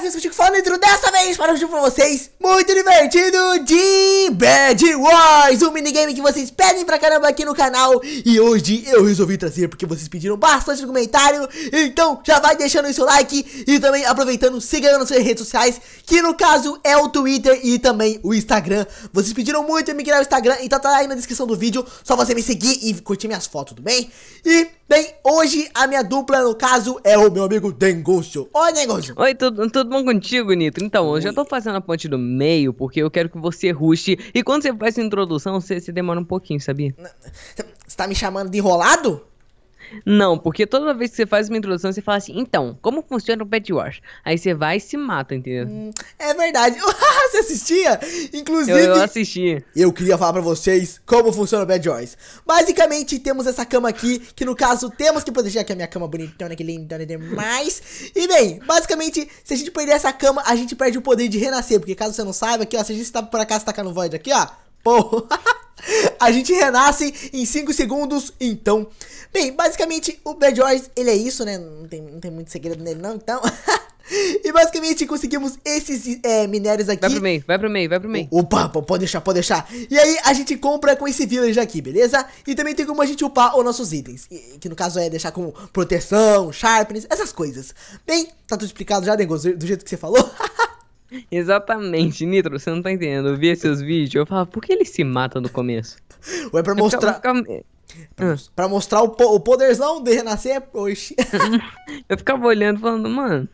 mais vezes contigo falando dentro dessa vez para hoje pra vocês Muito divertido de Bad Wars Um minigame que vocês pedem pra caramba aqui no canal E hoje eu resolvi trazer porque vocês pediram bastante no comentário Então já vai deixando o seu like E também aproveitando, siga nas suas redes sociais Que no caso é o Twitter e também o Instagram Vocês pediram muito em me criar o Instagram Então tá aí na descrição do vídeo Só você me seguir e curtir minhas fotos, tudo bem? E Bem, hoje a minha dupla, no caso, é o meu amigo Dengúcio. Oi, Dengúcio. Oi, tudo, tudo bom contigo, Nitro? Então, hoje eu já tô fazendo a ponte do meio porque eu quero que você ruste. E quando você faz a introdução, você, você demora um pouquinho, sabia? Você tá me chamando de enrolado? Não, porque toda vez que você faz uma introdução, você fala assim, então, como funciona o Pet Wars? Aí você vai e se mata, entendeu? Hum, é verdade. você assistia? Inclusive. Eu, eu assisti. Eu queria falar pra vocês como funciona o Pet Wars. Basicamente, temos essa cama aqui, que no caso temos que proteger aqui a minha cama bonitona, que lindona demais. E bem, basicamente, se a gente perder essa cama, a gente perde o poder de renascer. Porque caso você não saiba, aqui ó, se a gente tá por acaso tacar no void aqui, ó. Pô, a gente renasce em 5 segundos, então. Bem, basicamente o Bad George, ele é isso, né? Não tem, não tem muito segredo nele, não, então. e basicamente conseguimos esses é, minérios aqui. Vai pro meio, vai pro meio, vai pro meio. Opa, pode deixar, pode deixar. E aí a gente compra com esse village aqui, beleza? E também tem como a gente upar os nossos itens. Que no caso é deixar com proteção, sharpness, essas coisas. Bem, tá tudo explicado já, negócio do jeito que você falou. Exatamente, Nitro, você não tá entendendo. Eu vi seus vídeos, eu falava, por que ele se mata no começo? Ué, é pra mostrar. ficava... Pra, ah. pra mostrar o, po o poderzão de renascer, poxa. eu ficava olhando falando, mano,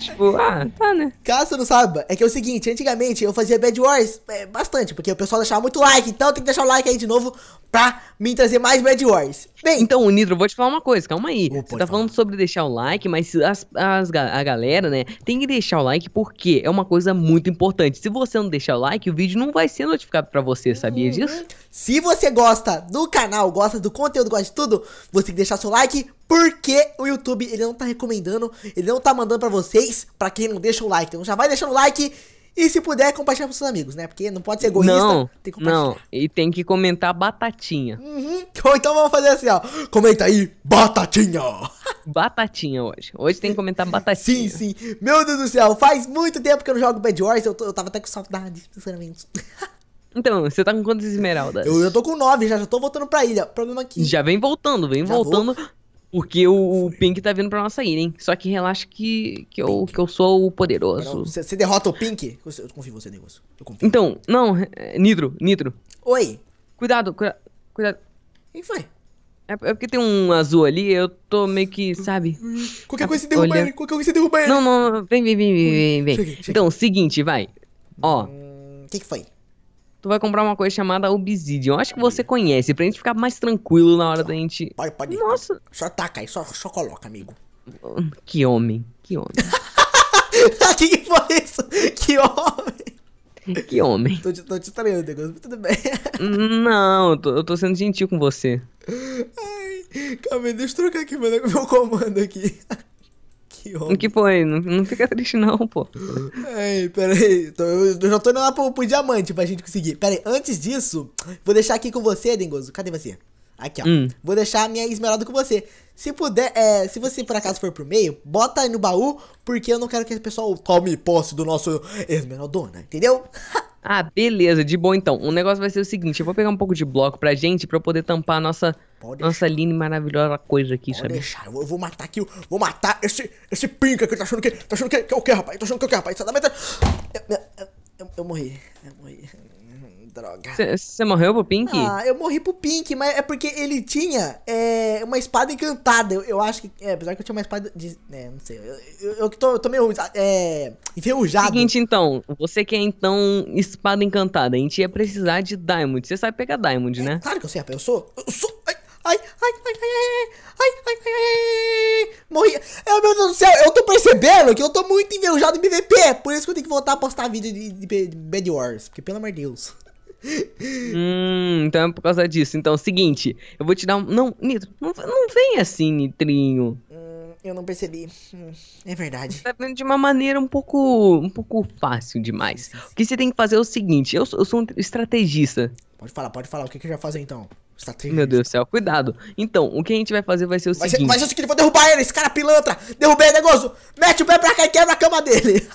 tipo, ah, tá, né? Caso não saiba, é que é o seguinte, antigamente eu fazia Bad Wars é, bastante, porque o pessoal deixava muito like, então tem que deixar o like aí de novo pra me trazer mais Bad Wars. Bem, então, Nitro, vou te falar uma coisa, calma aí. Você tá falar. falando sobre deixar o like, mas as, as, a galera, né, tem que deixar o like porque é uma coisa muito importante. Se você não deixar o like, o vídeo não vai ser notificado pra você, sabia uhum. disso? Se você gosta do canal, gosta do conteúdo, gosta de tudo, você tem que deixar seu like, porque o YouTube, ele não tá recomendando, ele não tá mandando pra vocês, pra quem não deixa o like. Então já vai deixando o like e se puder, compartilhar com seus amigos, né? Porque não pode ser egoísta. Não, tem que Não, e tem que comentar batatinha. Uhum. Então vamos fazer assim, ó. Comenta aí, batatinha. Batatinha hoje. Hoje tem que comentar batatinha. sim, sim. Meu Deus do céu, faz muito tempo que eu não jogo Bad Wars. Eu, tô, eu tava até com saudade, sinceramente. Então, você tá com quantas esmeraldas? Eu, eu tô com nove, já, já tô voltando pra ilha. Problema aqui. Já vem voltando, vem já voltando. Vou. Porque o, o Pink tá vindo pra nossa ilha, hein? Só que relaxa que, que, eu, que eu sou o poderoso. Você derrota o Pink? Eu, confio em você, negócio. Então, não, é, Nitro, Nitro. Oi. Cuidado, cuida, cuidado. Quem foi? É, é, porque tem um azul ali, eu tô meio que, sabe? Qualquer coisa você derruba olha... ele, qualquer coisa você derruba ele. Não, não, não, vem, vem, vem, vem, vem. Cheguei, cheguei. Então, seguinte, vai. Ó. O hum, que que foi? tu vai comprar uma coisa chamada Obsidian. acho que você conhece, pra gente ficar mais tranquilo na hora só, da gente. Pode, pode. Nossa. Só taca aí, só, só coloca, amigo. Que homem, que homem. que que foi isso? Que homem. Que homem. Tô te, tô te tudo bem. Não, eu tô, eu tô sendo gentil com você. Ai, calma aí, deixa eu trocar aqui meu comando aqui. Que homem. O que foi? Não, não fica triste, não, pô. Ei, peraí. Eu, eu já tô indo lá pro, pro diamante pra gente conseguir. Peraí, antes disso, vou deixar aqui com você, Dengoso. Cadê você? Aqui, ó. Hum. Vou deixar a minha esmeralda com você. Se puder, é, se você por acaso for pro meio, bota aí no baú, porque eu não quero que o pessoal tome posse do nosso esmeraldona, entendeu? ah, beleza, de boa então. O negócio vai ser o seguinte, eu vou pegar um pouco de bloco pra gente, pra eu poder tampar a nossa Pode Nossa linda maravilhosa coisa aqui, Pode sabe? deixar, eu vou, eu vou, matar aqui, eu vou matar esse, esse pinca aqui, tá achando que, tá achando que, que é o que, rapaz? Tá achando que é o que, rapaz? Sai é da meta... Eu, eu, eu, eu morri, eu morri, droga. Você morreu pro Pink? Ah, eu morri pro Pink, mas é porque ele tinha é, uma espada encantada, eu, eu acho que, é, apesar que eu tinha uma espada de, é, não sei, eu, que tô, tô meio, é, enferrujado. Seguinte, então, você quer, então, espada encantada, a gente ia precisar de Diamond, você sabe pegar Diamond, né? claro que eu sei, rapaz, eu sou, eu sou ai, ai, ai, ai, ai, ai, ai, morri. meu Deus do céu, eu tô percebendo que eu tô muito enverjado em BVP, por isso que eu tenho que voltar a postar vídeo de, de, de Bad Wars, porque pelo amor de Deus. hum, então é por causa disso. Então, seguinte, eu vou te dar um. Não, Nitro, não, não vem assim, Nitrinho. Hum, eu não percebi. Hum, é verdade. Tá vendo de uma maneira um pouco. um pouco fácil demais. sim, sim. O que você tem que fazer é o seguinte: eu, eu sou um estrategista. Pode falar, pode falar. O que, que eu já fazer então? Tá triste. Meu Deus do céu, cuidado. Então, o que a gente vai fazer vai ser o vai seguinte. Ser, vai ser o seguinte, vou derrubar ele, esse cara pilantra. Derrubei o negócio. Mete o pé pra cá e quebra a cama dele.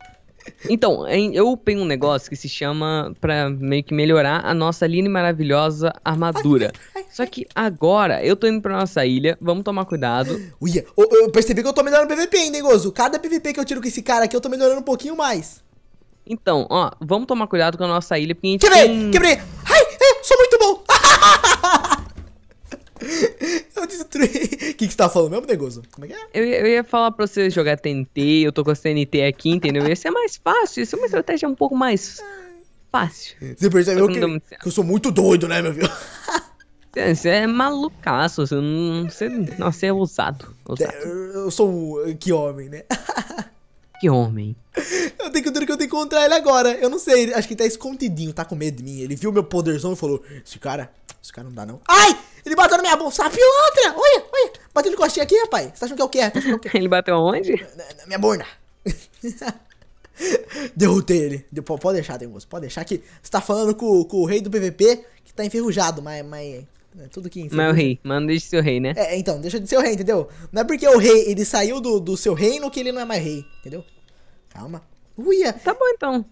então, eu tenho um negócio que se chama pra meio que melhorar a nossa linda e maravilhosa armadura. Só que agora eu tô indo pra nossa ilha, vamos tomar cuidado. Uia, eu, eu percebi que eu tô melhorando o PVP, hein, Negoso? Cada PVP que eu tiro com esse cara aqui, eu tô melhorando um pouquinho mais. Então, ó, vamos tomar cuidado com a nossa ilha, porque a gente. Quebrei! Tem... Quebrei! sou muito bom. eu destruí. O que, que você tá falando mesmo, Negoso? Como é que é? Eu, eu ia falar pra você jogar TNT, eu tô com a TNT aqui, entendeu? Ia ser mais fácil, isso é uma estratégia um pouco mais fácil. Você percebeu que, que eu sou muito doido, né, meu filho? Você é malucaço, você não. Você, nossa, é ousado, ousado. Eu sou que homem, né? Que homem. Eu tenho que, eu tenho que encontrar ele agora. Eu não sei, acho que ele tá escondidinho, tá com medo de mim. Ele viu meu poderzão e falou: Esse cara, esse cara não dá não. Ai! Ele bateu na minha bolsa, tá pilantra! Olha, olha! Bateu no costinho aqui, rapaz. Você tá achando que é o quê? Tá é ele bateu aonde? Na, na minha bunda. Derrotei ele. De, pode deixar, moço. Pode deixar que você tá falando com, com, o rei do PVP que tá enferrujado, mas, mas é tudo que Mas é o rei, mano deixa de ser o rei, né? É, então, deixa de ser o rei, entendeu? Não é porque o rei, ele saiu do, do seu reino que ele não é mais rei, entendeu? Calma. Uia. É. Tá bom então.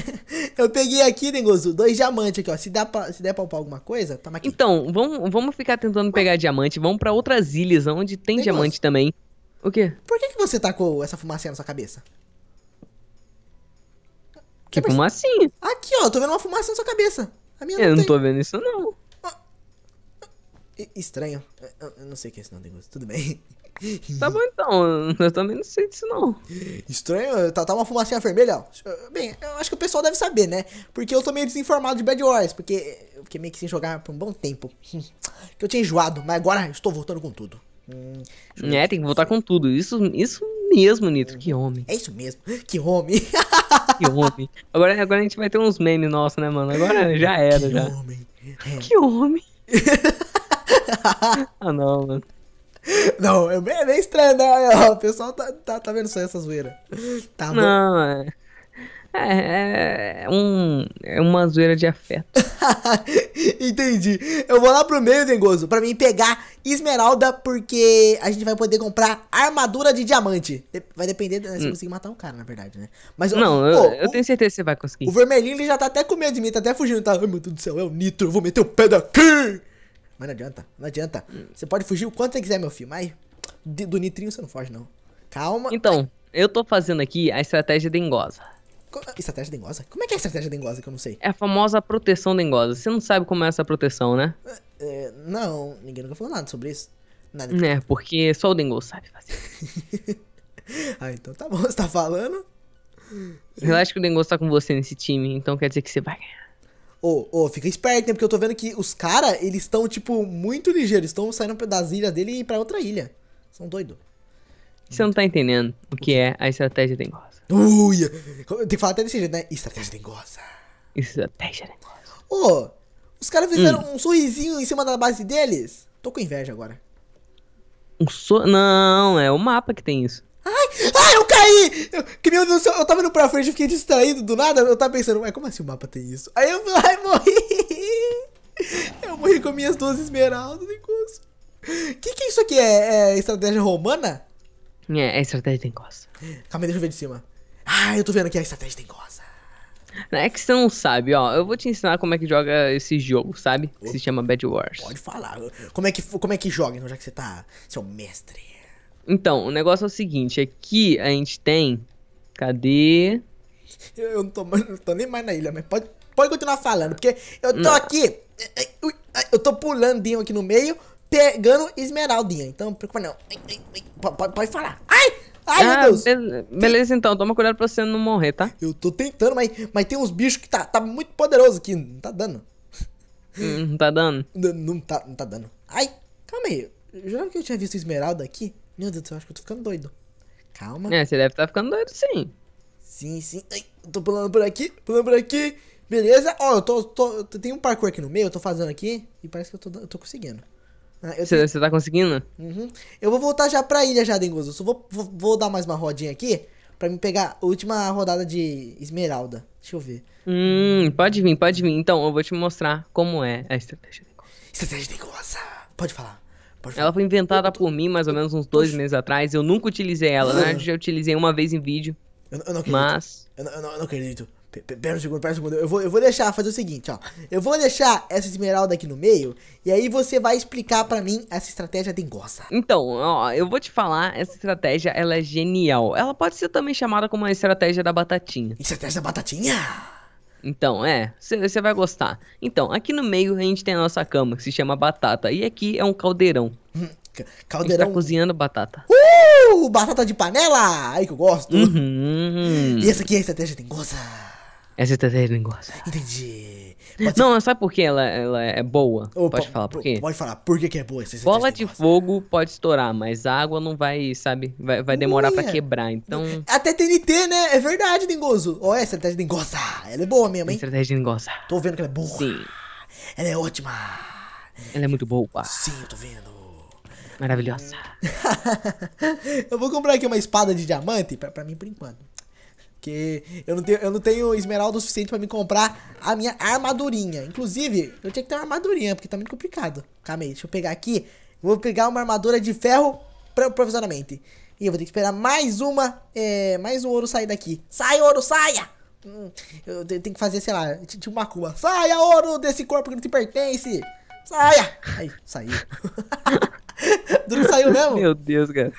eu peguei aqui, Dengozu, dois diamantes aqui, ó. Se, dá pra, se der pra upar alguma coisa, tá aqui. Então, vamos, vamos ficar tentando Ué? pegar diamante. Vamos pra outras ilhas onde tem diamante também. O quê? Por que, que você tacou essa fumacinha na sua cabeça? Que, que fumacinha? Aqui, ó, tô vendo uma fumaça na sua cabeça. A minha eu não, não tô vendo isso, não. Estranho. Eu não sei o que é esse não Tudo bem. Tá bom então, eu também não sei disso não. Estranho, tá, tá uma fumacinha vermelha, Bem, eu acho que o pessoal deve saber, né? Porque eu tô meio desinformado de Bad Wars, porque eu fiquei meio que sem jogar por um bom tempo. Que eu tinha enjoado, mas agora estou voltando com tudo. Hum, é, tem que voltar com tudo. Isso, isso mesmo, Nitro, que uhum. homem. É isso mesmo, que homem. que homem. Agora, agora a gente vai ter uns memes nossos, né, mano? Agora já era, que já. Homem. É. Que homem ah, não, mano. Não, é bem, bem estranho, né? O pessoal tá, tá, tá vendo só essa zoeira. Tá bom. Não, é. É, é, um, é uma zoeira de afeto. Entendi. Eu vou lá pro meio, Dengoso, pra mim pegar esmeralda, porque a gente vai poder comprar armadura de diamante. Vai depender né, se eu hum. conseguir matar um cara, na verdade, né? Mas, Não, eu, eu o, tenho certeza que você vai conseguir. O vermelhinho ele já tá até com medo de mim, tá até fugindo, tá? Ai, meu Deus do céu, é o Nitro, eu vou meter o pé daqui! Mas não adianta, não adianta. Hum. Você pode fugir o quanto você quiser, meu filho, mas do nitrinho você não foge, não. Calma. Então, eu tô fazendo aqui a estratégia dengosa. Estratégia dengosa? Como é que é a estratégia dengosa que eu não sei? É a famosa proteção dengosa. Você não sabe como é essa proteção, né? É, é não, ninguém nunca falou nada sobre isso. Nada. É, porque só o dengoso sabe fazer. ah, então tá bom, você tá falando. Relaxa que o dengoso tá com você nesse time, então quer dizer que você vai ganhar. Ô, oh, oh, fica esperto, né? Porque eu tô vendo que os caras, eles estão, tipo, muito ligeiros. Estão saindo das ilhas dele e ir pra outra ilha. São doidos. Você não tá entendendo o que é a estratégia dengosa. Ui! Tem que falar até desse jeito, né? Estratégia dengosa. Estratégia dengosa. Ô, oh, os caras fizeram hum. um sorrisinho em cima da base deles. Tô com inveja agora. Um so... Não, é o mapa que tem isso. Ai, ah, eu caí! Eu, que meu Deus do céu, eu tava indo pra frente, eu fiquei distraído do nada. Eu tava pensando, ué, como assim o mapa tem isso? Aí eu ai, morri! Eu morri com minhas duas esmeraldas e coisa. Que que isso aqui é? é estratégia romana? É, é estratégia tem costa. Calma aí, deixa eu ver de cima. Ah, eu tô vendo aqui a é estratégia tem costa. É que você não sabe, ó. Eu vou te ensinar como é que joga esse jogo, sabe? Que se chama Bad Wars. Pode falar. Como é que, como é que joga, então, já que você tá. Você é um mestre. Então, o negócio é o seguinte, aqui a gente tem. Cadê? Eu, não, tô, não tô nem mais na ilha, mas pode, pode continuar falando, porque eu tô não. aqui. É, é, é, eu tô pulandinho aqui no meio, pegando esmeraldinha. Então, não preocupa não. Pode, pode falar. Ai! Ai, ah, meu Deus! Beleza, beleza, então, toma cuidado pra você não morrer, tá? Eu tô tentando, mas, mas tem uns bichos que tá, tá muito poderoso aqui. Não tá dando. Hum, não tá dando? Não, não, tá, não tá dando. Ai, calma aí. Jurava que eu tinha visto esmeralda aqui? Meu Deus eu acho que eu tô ficando doido. Calma. É, você deve estar tá ficando doido sim. Sim, sim. Ai, tô pulando por aqui, pulando por aqui. Beleza? Ó, eu tô, tô, Tem um parkour aqui no meio, eu tô fazendo aqui. E parece que eu tô, eu tô conseguindo. Ah, você ah, tenho... tá conseguindo? Uhum. Eu vou voltar já pra ilha já, Dengozo. Eu só vou, vou, vou, dar mais uma rodinha aqui pra me pegar a última rodada de esmeralda. Deixa eu ver. Hum, pode vir, pode vir. Então, eu vou te mostrar como é a estratégia de Estratégia de Pode falar. Ela foi inventada por mim mais ou menos uns dois meses atrás. Eu nunca utilizei ela, né? Eu uhum. já utilizei uma vez em vídeo. Eu, eu não acredito. Mas. Eu, eu, não, eu não acredito. Pera um segundo, pera um segundo. Eu vou, eu vou deixar fazer o seguinte, ó. Eu vou deixar essa esmeralda aqui no meio e aí você vai explicar para mim essa estratégia engosta Então, ó, eu vou te falar, essa estratégia ela é genial. Ela pode ser também chamada como a estratégia da batatinha. Estratégia da batatinha? Então, é, você vai gostar. Então, aqui no meio a gente tem a nossa cama, que se chama batata. E aqui é um caldeirão. Hum, tá caldeirão. Tá cozinhando batata. Uh! Batata de panela! Aí que eu gosto. Uhum. E essa aqui é a estratégia tem goza. Essa estratégia tem goza. Entendi. Pode não, ser... sabe por que ela, ela é boa? Opa, pode falar por quê? Pode falar, por que, que é boa? Bola de fogo pode estourar, mas água não vai, sabe? Vai, vai demorar para pra quebrar, então... Até TNT, né? É verdade, Dengoso. Olha a estratégia de Dengosa. Ela é boa mesmo, hein? Estratégia de Dengosa. Tô vendo que ela é boa. Sim. Ela é ótima. Ela é muito boa. Sim, eu tô vendo. Maravilhosa. eu vou comprar aqui uma espada de diamante, para pra mim por enquanto. Porque eu não tenho, eu não tenho esmeralda o suficiente pra me comprar a minha armadurinha. Inclusive, eu tinha que ter uma armadurinha, porque tá muito complicado. Calma aí, deixa eu pegar aqui. Vou pegar uma armadura de ferro provisoriamente. E eu vou ter que esperar mais uma, é, mais um ouro sair daqui. Sai, ouro, saia! Hum, eu tenho que fazer, sei lá, tipo uma cuba. Saia, ouro desse corpo que não te pertence! Saia! Aí, saiu. Tu não saiu mesmo? Meu Deus, cara.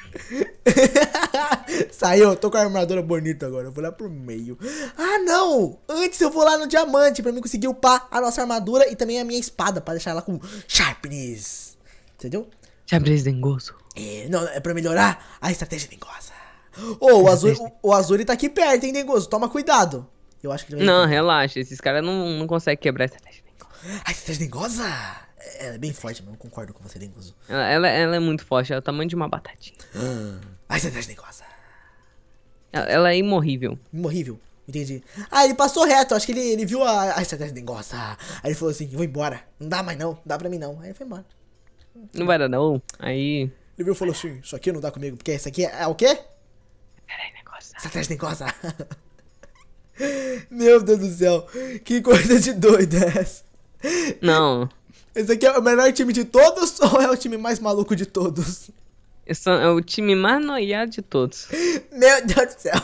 saiu, tô com a armadura bonita agora. Eu vou lá pro meio. Ah, não! Antes eu vou lá no diamante pra mim conseguir upar a nossa armadura e também a minha espada pra deixar ela com sharpness. Entendeu? Sharpness dengoso. É, não, é pra melhorar a estratégia dengosa. Ô, oh, o, azul o, o ele tá aqui perto, hein, dengoso? Toma cuidado. Eu acho que Não, relaxa. Esses caras não, não conseguem quebrar a estratégia dengosa. A estratégia dengosa? Ela é bem forte, mas eu concordo com você, Dengoso. Ela, ela, ela, é muito forte, ela é o tamanho de uma batatinha. Ah, vai sentar, Ela, ela é imorrível. Imorrível, entendi. Ah, ele passou reto, acho que ele, ele viu a, a estratégia negócio Aí ele falou assim, vou embora. Não dá mais não, não dá pra mim não. Aí ele foi embora. Não vai dar não, aí... Ele viu e falou assim, isso aqui não dá comigo, porque isso aqui é, é o quê? Peraí, Dengosa. Estratégia negócio Meu Deus do céu, que coisa de doida é essa? Não... Esse aqui é o melhor time de todos ou é o time mais maluco de todos? Esse é o time mais noiado de todos. Meu Deus do céu.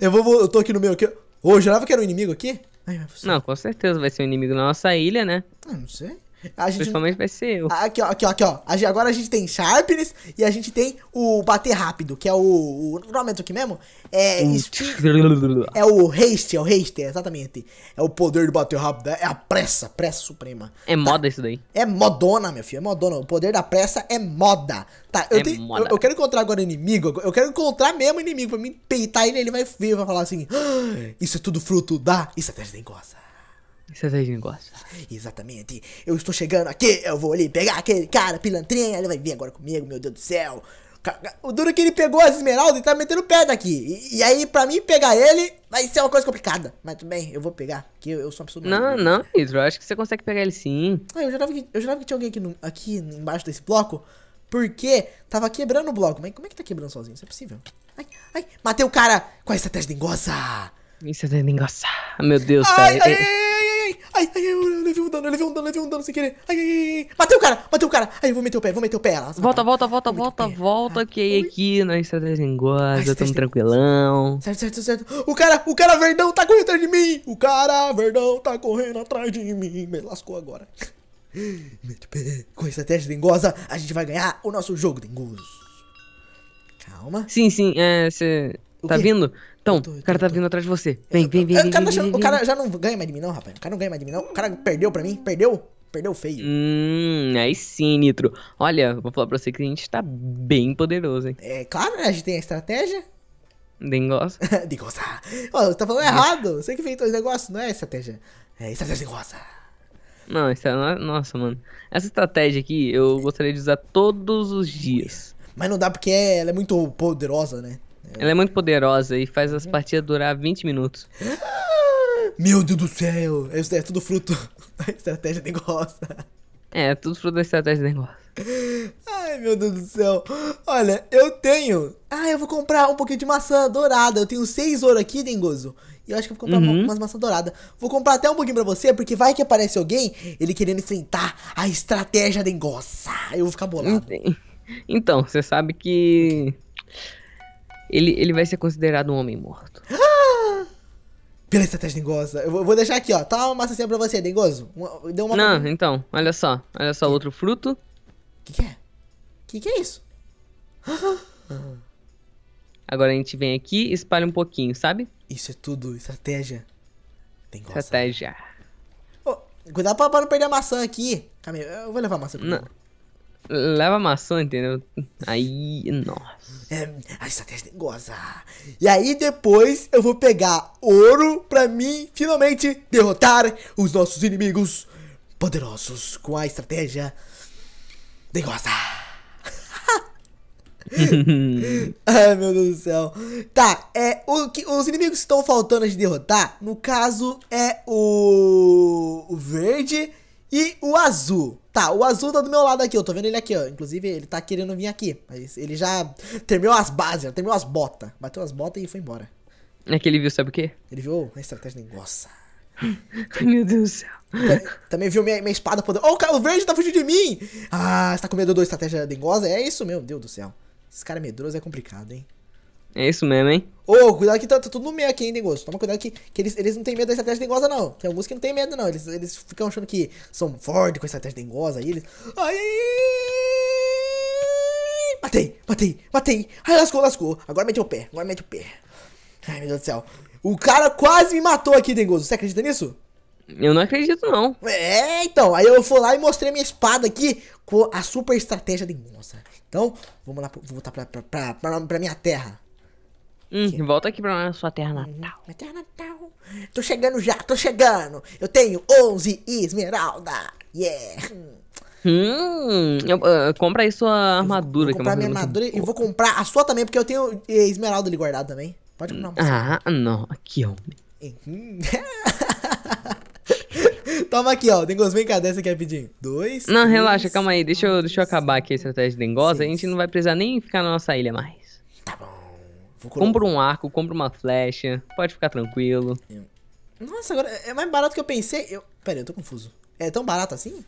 Eu vou, eu tô aqui no meu aqui. Ô, oh, jurava que era um inimigo aqui? Ai, não, com certeza vai ser um inimigo na nossa ilha, né? Ah, não sei. A gente... Principalmente vai ser eu. Aqui, ó, aqui, ó, aqui, ó. Agora a gente tem Sharpness e a gente tem o bater rápido, que é o. O nome é aqui mesmo? É. é o haste, é o haste, exatamente. É o poder de bater rápido, é a pressa, pressa suprema. É tá. moda isso daí. É modona, meu filho, é modona. O poder da pressa é moda. Tá, eu, é tenho, Eu, eu, quero encontrar agora inimigo, eu quero encontrar mesmo inimigo pra mim peitar ele, ele vai ver, vai falar assim: ah, Isso é tudo fruto da estratégia da encosta. Isso aí que Exatamente. Eu estou chegando aqui, eu vou ali pegar aquele cara, pilantrinha, ele vai vir agora comigo, meu Deus do céu. O duro é que ele pegou as esmeraldas e tá metendo o pé daqui. E, e, aí, pra mim pegar ele, vai ser uma coisa complicada. Mas tudo bem, eu vou pegar. Que eu, eu sou uma pessoa. Não, não, Pedro. Eu acho que você consegue pegar ele sim. Ah, eu jurava que, eu jurava que tinha alguém aqui, no, aqui embaixo desse bloco. Porque tava quebrando o bloco. Mas como é que tá quebrando sozinho? Isso é possível. Ai, ai, matei o cara com a estratégia de engossa. Estratégia de engossa. Meu Deus, ai, cara. ai, ai. É, é, dano, eu levei um dano, eu levei um dano sem querer. Ai, ai, ai, matei o cara, matei o cara. Aí eu vou meter o pé, vou meter o pé. volta, volta, volta, volta, volta, que aqui na estratégia engorda, tamo tranquilão. Certo, certo, certo. O cara, o cara verdão tá correndo atrás de mim. O cara verdão tá correndo atrás de mim. Me lascou agora. Mete o pé. Com a estratégia dengosa, a gente vai ganhar o nosso jogo dengoso. Calma. Sim, sim, é, você tá vindo? Então, tô, o cara tá vindo atrás de você. Vem, vem, vem, o cara, já, não ganha mais de mim, não, rapaz. O cara não ganha mais de mim, não. O cara perdeu pra mim, perdeu. Perdeu feio. Hum, aí sim, Nitro. Olha, vou falar pra você que a gente tá bem poderoso, hein? É, claro, né? A gente tem a estratégia. Dengosa. Dengosa. de você tá falando errado. Você que inventou esse negócio, não é estratégia. É estratégia de gosta. Não, essa, é... nossa, mano. Essa estratégia aqui eu gostaria de usar todos os dias. Mas não dá porque ela é muito poderosa, né? Ela é muito poderosa e faz as partidas durar 20 minutos. Meu Deus do céu! é, é tudo fruto da estratégia negócio. É, é, tudo fruto da estratégia de negócio. Ai, meu Deus do céu. Olha, eu tenho. Ah, eu vou comprar um pouquinho de maçã dourada. Eu tenho seis ouro aqui, Dengoso. E eu acho que eu vou comprar uhum. umas maçãs douradas. Vou comprar até um pouquinho pra você, porque vai que aparece alguém ele querendo enfrentar a estratégia dengosa. Ah, eu vou ficar bolado. Então, você sabe que ele, ele vai ser considerado um homem morto. Pela estratégia dengosa. Eu vou deixar aqui, ó. Tá uma massinha pra você, dengoso. Deu uma. Não, então, olha só. Olha só, outro fruto. O que, que, é? O que, que é isso? Agora a gente vem aqui e espalha um pouquinho, sabe? Isso é tudo estratégia. Dengosa. Estratégia. Oh, cuidado pra, pra não perder a maçã aqui. Calma aí, eu vou levar a maçã pra não. Mim leva maçã, entendeu? Aí, nossa. É, a estratégia negócio. E aí depois eu vou pegar ouro pra mim finalmente derrotar os nossos inimigos poderosos com a estratégia negócio. Ai meu Deus do céu. Tá, é, o, que, os inimigos que estão faltando de derrotar, no caso, é o, o verde e o azul. Tá, o azul tá do meu lado aqui, eu tô vendo ele aqui, ó. Inclusive, ele tá querendo vir aqui. Mas ele já terminou as bases, já terminou as botas. Bateu as botas e foi embora. É que ele viu, sabe o quê? Ele viu a estratégia de negócio. Ai, meu Deus do céu. Também, tá, também viu minha, minha espada poderosa. Oh, o, o verde tá fugindo de mim! Ah, você tá com medo da estratégia dengosa? É isso, meu Deus do céu. Esse cara é medroso é complicado, hein? É isso mesmo, hein? Ô, oh, cuidado que tá, tá, tudo no meio aqui, hein, Dengoso. Toma cuidado que, que eles, eles não têm medo da estratégia dengosa, não. Tem alguns que não tem medo, não. Eles, eles ficam achando que são fortes com a estratégia dengosa. Aí eles... Ai, Matei, matei, matei. Ai, lascou, lascou. Agora mete o pé, agora mete o pé. Ai, meu Deus do céu. O cara quase me matou aqui, Dengoso. Você acredita nisso? Eu não acredito, não. É, então. Aí eu fui lá e mostrei minha espada aqui com a super estratégia dengosa. Então, vamos lá, vou voltar pra, pra, pra, pra minha terra. Hum, aqui. volta aqui pra sua terra uhum. natal. Minha terra natal. Tô chegando já, tô chegando. Eu tenho 11 esmeralda. Yeah. Hum, eu, ah, compra aí sua armadura. Eu vou, vou comprar minha armadura e vou comprar a sua também, porque eu tenho eh, esmeralda ali guardada também. Pode comprar uma. Ah, não. Aqui, homem. Toma aqui, ó. Dengoso, vem cá, desce aqui rapidinho. Dois. Não, três, relaxa, calma aí. Deixa eu, deixa eu acabar aqui a estratégia de Dengosa. A gente não vai precisar nem ficar na nossa ilha mais. Tá bom compro Compra um arco, compra uma flecha, pode ficar tranquilo. Nossa, agora é, é mais barato que eu pensei. Eu... Pera, eu tô confuso. É tão barato assim?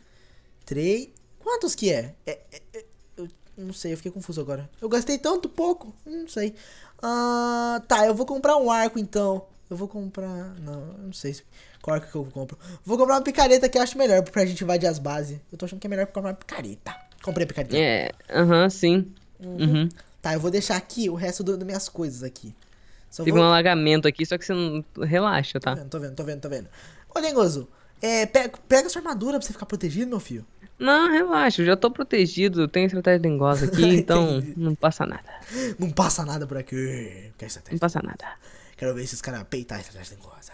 Três. Quantos que é? é, é, é... eu não sei, eu fiquei confuso agora. Eu gastei tanto pouco? Não sei. Ah, tá, eu vou comprar um arco então. Eu vou comprar. Não, eu não sei qual arco que eu compro. Vou comprar uma picareta que eu acho melhor pra gente invadir as bases. Eu tô achando que é melhor comprar uma picareta. Comprei a picareta. É, aham, uh -huh, sim. Uhum. uhum. Tá, eu vou deixar aqui o resto das minhas coisas aqui. Só Teve vou... um alagamento aqui, só que você não relaxa, tá? Tô vendo, tô vendo, tô vendo. Ô, Dengoso, é, pega, pega sua armadura pra você ficar protegido, meu filho. Não, relaxa, eu já tô protegido, tem estratégia dengosa aqui, então não passa nada. Não passa nada por aqui. Não passa nada. Quero ver esses caras peitar a estratégia dengosa.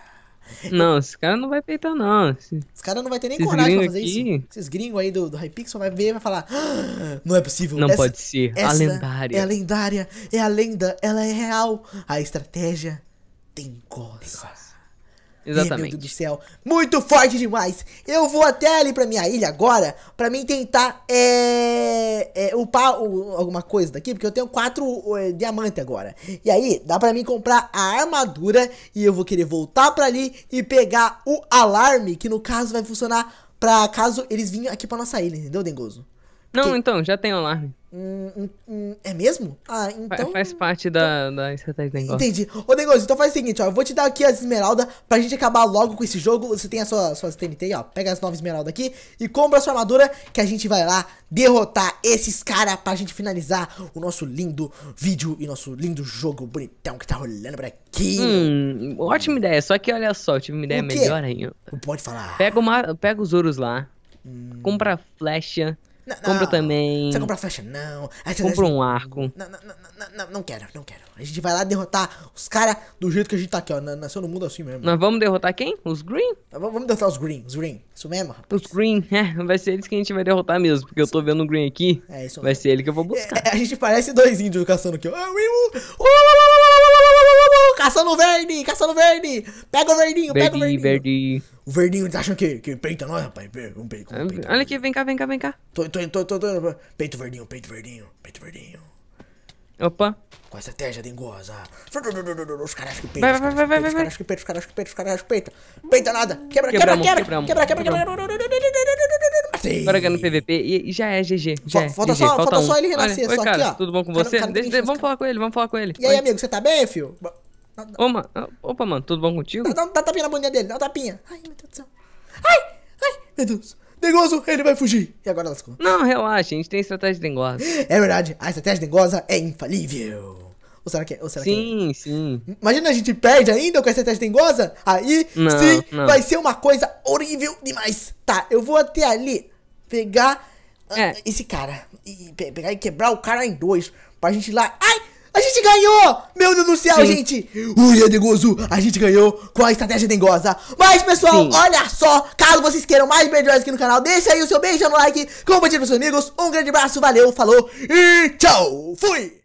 Não, esse cara não vai peitar, não. Esse... Os caras não vai ter nem coragem pra fazer aqui... isso. Esses gringos aí do, do Hypixel vai ver e vai falar: ah, Não é possível. Não essa, pode ser. A lendária. É a lendária. É a lenda. Ela é real. A estratégia tem gosto. Exatamente. meu Deus do céu. Muito forte demais. Eu vou até ali pra minha ilha agora pra mim tentar é, é, upar o, alguma coisa daqui, porque eu tenho quatro é, diamantes agora. E aí, dá pra mim comprar a armadura e eu vou querer voltar pra ali e pegar o alarme, que no caso vai funcionar pra caso eles vinham aqui pra nossa ilha, entendeu, Dengoso? Não, porque... então, já tem alarme. Hum, hum, é mesmo? Ah, então. Faz parte da, então da estratégia do negócio. Entendi. Ô, negócio, então faz o seguinte, ó. Eu vou te dar aqui as esmeraldas pra gente acabar logo com esse jogo. Você tem as suas, suas TNT, ó. Pega as novas esmeraldas aqui e compra a sua armadura que a gente vai lá derrotar esses caras pra gente finalizar o nosso lindo vídeo e nosso lindo jogo bonitão que tá rolando por aqui. Hum, ótima ideia. Só que olha só, eu tive uma ideia melhor ainda. Pode falar. Pega, uma, pega os ouros lá. Hum. Compra a flecha. Não, não. também. Você compra flecha? Não. Compra um arco. Não, não, não, não, quero, não quero. A gente vai lá derrotar os caras do jeito que a gente tá aqui, ó. Nasceu no mundo assim mesmo. Nós vamos derrotar quem? Os Green? Tá, vamos derrotar os Green, os Green. Isso mesmo, rapaz. Os Green, é. Vai ser eles que a gente vai derrotar mesmo, porque eu tô vendo o Green aqui. É, isso mesmo. Vai ser ele que eu vou buscar. É, a gente parece dois índios caçando aqui, ó. É caçando verde, caçando verde. Pega o verdinho, verdinho pega o verdinho. Verde. O verdinho tá achando que, que peita nós, rapaz. Um peito, um peito, Olha aqui, vem cá, vem cá, vem cá. Tô, tô, tô, tô, tô. Peito verdinho, peito verdinho, peito verdinho. Opa. Com a estratégia dengosa. Os caras acham que peita. Vai, vai, vai, vai, vai. Os caras acham que peita, os caras acham que peita, os caras acham que peita. Peita nada. Quebra, quebra, quebra. Quebra, quebra, quebra. quebra. Agora ganhando PVP e já é GG. Já é, falta só, falta só ele renascer. Oi, cara, tudo bom com você? Vamos falar com ele, vamos falar com ele. E aí, amigo, você tá bem, filho? Dá, Opa, mano, tudo bom contigo? Dá, dá, dá tapinha na bunda dele, dá tapinha. Ai, meu Deus do céu. Ai, ai, meu Deus. Dengoso, ele vai fugir. E agora lascou. Não, relaxa, a gente tem estratégia de dengosa. É verdade, a estratégia de dengosa é infalível. Ou será que é? Ou será sim, que é? sim. Imagina a gente perde ainda com a estratégia dengosa? Aí não, sim, não. vai ser uma coisa horrível demais. Tá, eu vou até ali pegar ah, é. esse cara. E pegar e quebrar o cara em dois. Pra gente ir lá. Ai! A gente ganhou! Meu Deus do céu, Sim. gente! Uia Dengoso, a gente ganhou com a estratégia dengosa. Mas, pessoal, Sim. olha só. Caso vocês queiram mais melhores aqui no canal, deixa aí o seu beijo no like, compartilha com seus amigos. Um grande abraço, valeu, falou e tchau! Fui!